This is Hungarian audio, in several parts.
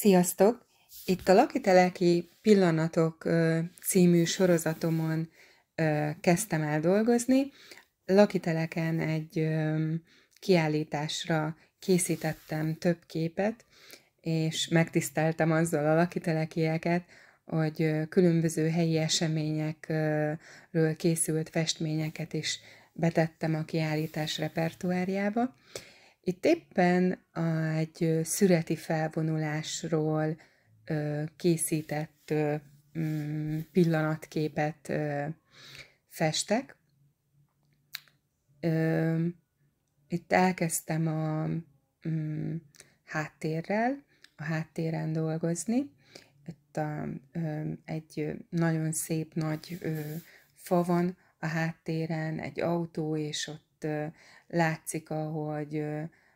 Sziasztok! Itt a Lakiteleki Pillanatok című sorozatomon kezdtem el dolgozni. Lakiteleken egy kiállításra készítettem több képet, és megtiszteltem azzal a lakitelekieket, hogy különböző helyi eseményekről készült festményeket is betettem a kiállítás repertoárjába, itt éppen egy szüreti felvonulásról készített mm, pillanatképet festek. Itt elkezdtem a mm, háttérrel, a háttéren dolgozni. Itt a, egy nagyon szép nagy fa van a háttéren, egy autó, és ott itt látszik, ahogy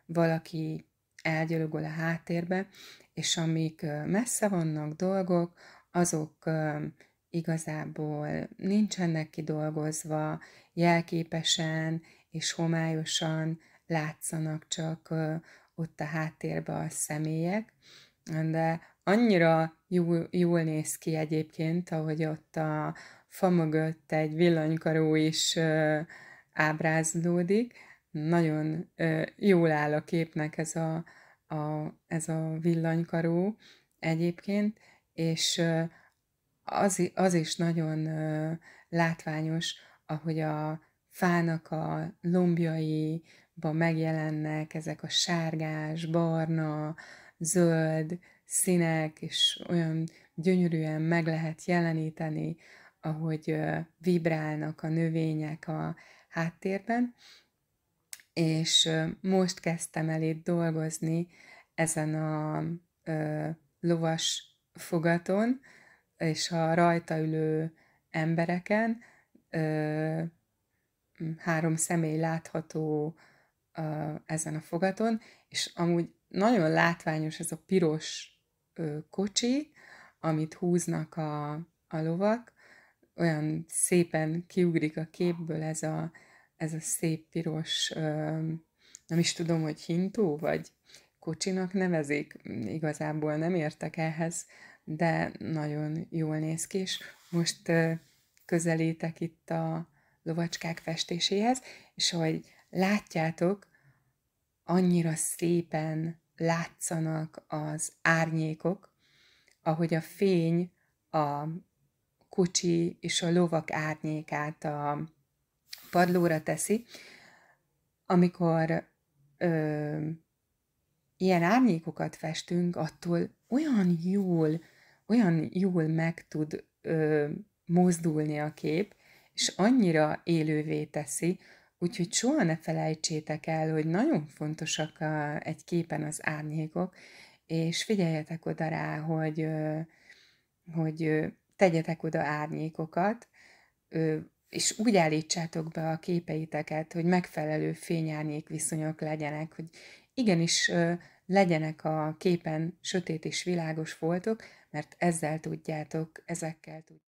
valaki elgyalogol a háttérbe, és amik messze vannak dolgok, azok igazából nincsenek kidolgozva, jelképesen és homályosan látszanak csak ott a háttérbe a személyek, de annyira jól, jól néz ki egyébként, ahogy ott a fa mögött egy villanykaró is ábrázolódik. Nagyon jól áll a képnek ez a, a, ez a villanykaró egyébként, és az, az is nagyon látványos, ahogy a fának a lombjaiba megjelennek ezek a sárgás, barna, zöld színek, és olyan gyönyörűen meg lehet jeleníteni, ahogy vibrálnak a növények a háttérben, és most kezdtem el itt dolgozni ezen a ö, lovas fogaton, és a rajta ülő embereken ö, három személy látható ö, ezen a fogaton, és amúgy nagyon látványos ez a piros ö, kocsi, amit húznak a, a lovak, olyan szépen kiugrik a képből ez a, ez a szép piros, nem is tudom, hogy hintó, vagy kocsinak nevezik, igazából nem értek ehhez, de nagyon jól néz ki, és most közelítek itt a lovacskák festéséhez, és hogy látjátok, annyira szépen látszanak az árnyékok, ahogy a fény a kocsi és a lovak árnyékát a padlóra teszi, amikor ö, ilyen árnyékokat festünk, attól olyan jól, olyan jól meg tud ö, mozdulni a kép, és annyira élővé teszi, úgyhogy soha ne felejtsétek el, hogy nagyon fontosak a, egy képen az árnyékok, és figyeljetek oda rá, hogy, hogy tegyetek oda árnyékokat, és úgy állítsátok be a képeiteket, hogy megfelelő fényárnyék viszonyok legyenek, hogy igenis legyenek a képen sötét és világos foltok, mert ezzel tudjátok, ezekkel tudjátok.